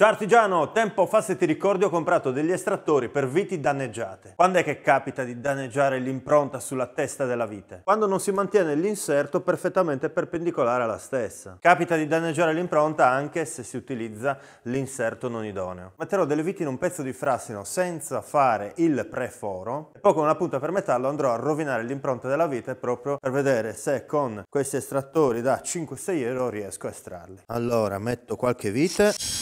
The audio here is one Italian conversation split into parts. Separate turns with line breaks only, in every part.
Ciao artigiano, tempo fa se ti ricordi ho comprato degli estrattori per viti danneggiate. Quando è che capita di danneggiare l'impronta sulla testa della vite? Quando non si mantiene l'inserto perfettamente perpendicolare alla stessa. Capita di danneggiare l'impronta anche se si utilizza l'inserto non idoneo. Metterò delle viti in un pezzo di frassino senza fare il preforo e poi con una punta per metallo andrò a rovinare l'impronta della vite proprio per vedere se con questi estrattori da 5-6 euro riesco a estrarli. Allora metto qualche vite.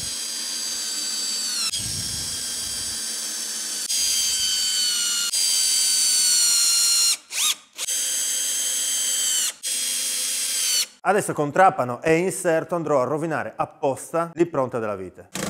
Adesso con Trapano e inserto andrò a rovinare apposta l'impronta della vite.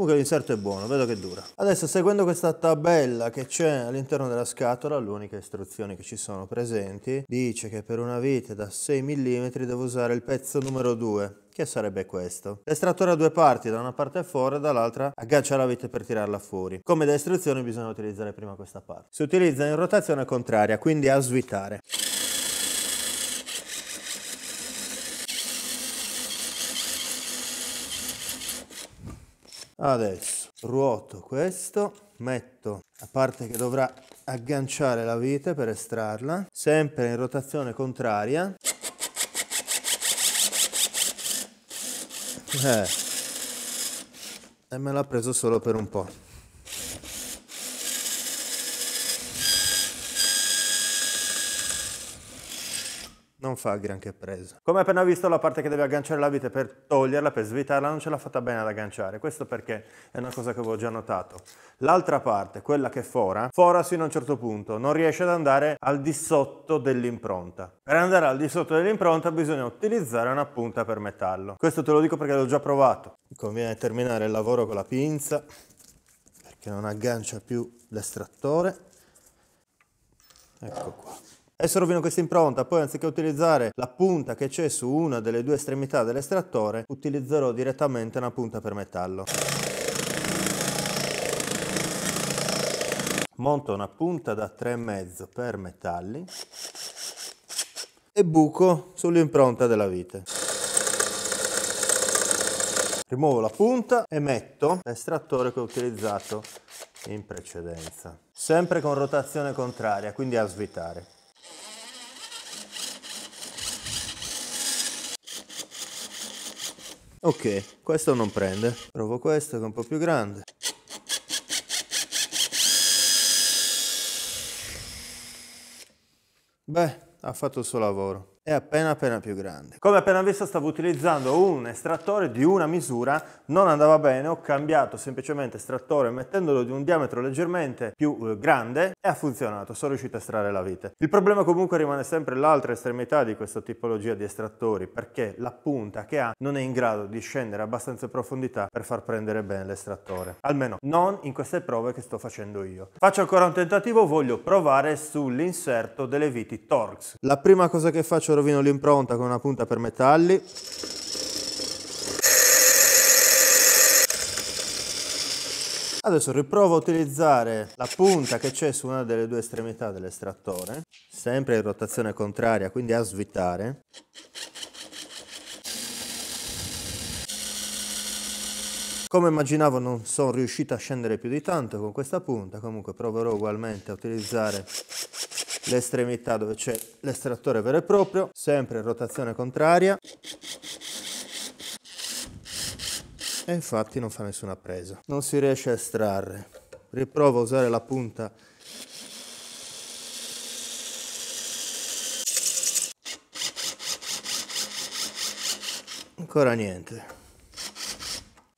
Comunque l'inserto è buono, vedo che dura. Adesso seguendo questa tabella che c'è all'interno della scatola, l'unica istruzione che ci sono presenti, dice che per una vite da 6 mm devo usare il pezzo numero 2 che sarebbe questo. L'estrattore ha due parti, da una parte fuori e dall'altra aggancia la vite per tirarla fuori. Come da istruzione bisogna utilizzare prima questa parte. Si utilizza in rotazione contraria, quindi a svitare. Adesso ruoto questo, metto la parte che dovrà agganciare la vite per estrarla, sempre in rotazione contraria. Eh. E me l'ha preso solo per un po'. non fa granché presa. Come appena visto la parte che deve agganciare la vite per toglierla, per svitarla, non ce l'ha fatta bene ad agganciare. Questo perché è una cosa che avevo già notato. L'altra parte, quella che fora, fora fino a un certo punto, non riesce ad andare al di sotto dell'impronta. Per andare al di sotto dell'impronta bisogna utilizzare una punta per metallo. Questo te lo dico perché l'ho già provato. Conviene terminare il lavoro con la pinza perché non aggancia più l'estrattore. Ecco qua e se rovino questa impronta poi anziché utilizzare la punta che c'è su una delle due estremità dell'estrattore utilizzerò direttamente una punta per metallo. Monto una punta da 3,5 per metalli e buco sull'impronta della vite. Rimuovo la punta e metto l'estrattore che ho utilizzato in precedenza. Sempre con rotazione contraria, quindi a svitare. Ok, questo non prende. Provo questo che è un po' più grande. Beh, ha fatto il suo lavoro è appena appena più grande. Come appena visto stavo utilizzando un estrattore di una misura, non andava bene, ho cambiato semplicemente estrattore mettendolo di un diametro leggermente più eh, grande e ha funzionato, sono riuscito a estrarre la vite. Il problema comunque rimane sempre l'altra estremità di questa tipologia di estrattori perché la punta che ha non è in grado di scendere abbastanza in profondità per far prendere bene l'estrattore, almeno non in queste prove che sto facendo io. Faccio ancora un tentativo, voglio provare sull'inserto delle viti Torx. La prima cosa che faccio rovino l'impronta con una punta per metalli. Adesso riprovo a utilizzare la punta che c'è su una delle due estremità dell'estrattore, sempre in rotazione contraria, quindi a svitare. Come immaginavo non sono riuscito a scendere più di tanto con questa punta, comunque proverò ugualmente a utilizzare l'estremità dove c'è l'estrattore vero e proprio, sempre in rotazione contraria. E infatti non fa nessuna presa. Non si riesce a estrarre. Riprovo a usare la punta ancora niente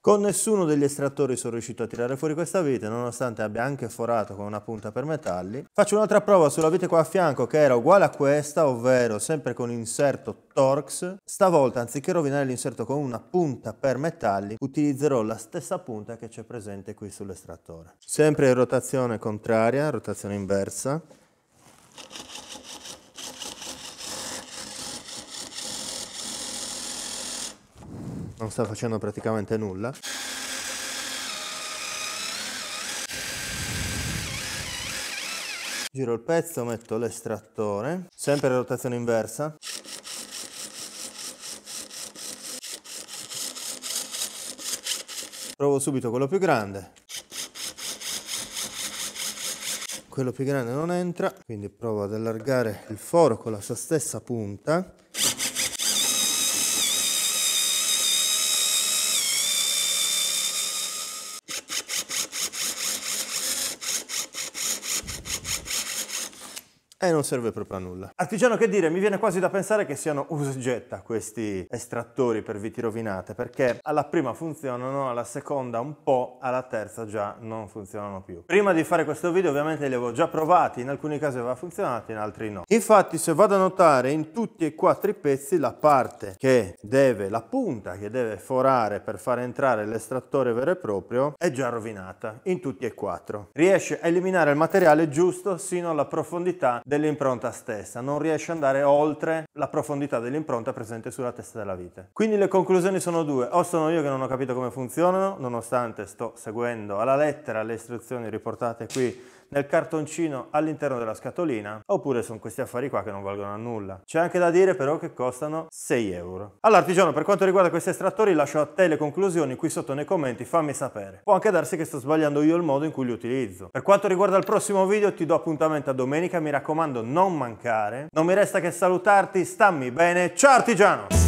con nessuno degli estrattori sono riuscito a tirare fuori questa vite, nonostante abbia anche forato con una punta per metalli. Faccio un'altra prova sulla vite qua a fianco che era uguale a questa, ovvero sempre con inserto Torx. Stavolta, anziché rovinare l'inserto con una punta per metalli, utilizzerò la stessa punta che c'è presente qui sull'estrattore. Sempre in rotazione contraria, rotazione inversa. non sta facendo praticamente nulla. Giro il pezzo, metto l'estrattore, sempre rotazione inversa. Provo subito quello più grande. Quello più grande non entra, quindi provo ad allargare il foro con la sua stessa punta. e non serve proprio a nulla. Artigiano che dire, mi viene quasi da pensare che siano usgetta questi estrattori per viti rovinate, perché alla prima funzionano, alla seconda un po', alla terza già non funzionano più. Prima di fare questo video ovviamente li avevo già provati, in alcuni casi aveva funzionato, in altri no. Infatti se vado a notare in tutti e quattro i pezzi la parte che deve, la punta che deve forare per far entrare l'estrattore vero e proprio è già rovinata, in tutti e quattro. Riesce a eliminare il materiale giusto sino alla profondità dell'impronta stessa, non riesce ad andare oltre la profondità dell'impronta presente sulla testa della vite. Quindi le conclusioni sono due, o sono io che non ho capito come funzionano, nonostante sto seguendo alla lettera le istruzioni riportate qui nel cartoncino all'interno della scatolina oppure sono questi affari qua che non valgono a nulla. C'è anche da dire però che costano 6 euro. All'artigiano per quanto riguarda questi estrattori lascio a te le conclusioni qui sotto nei commenti, fammi sapere. Può anche darsi che sto sbagliando io il modo in cui li utilizzo. Per quanto riguarda il prossimo video ti do appuntamento a domenica, mi raccomando non mancare. Non mi resta che salutarti, stammi bene, ciao artigiano!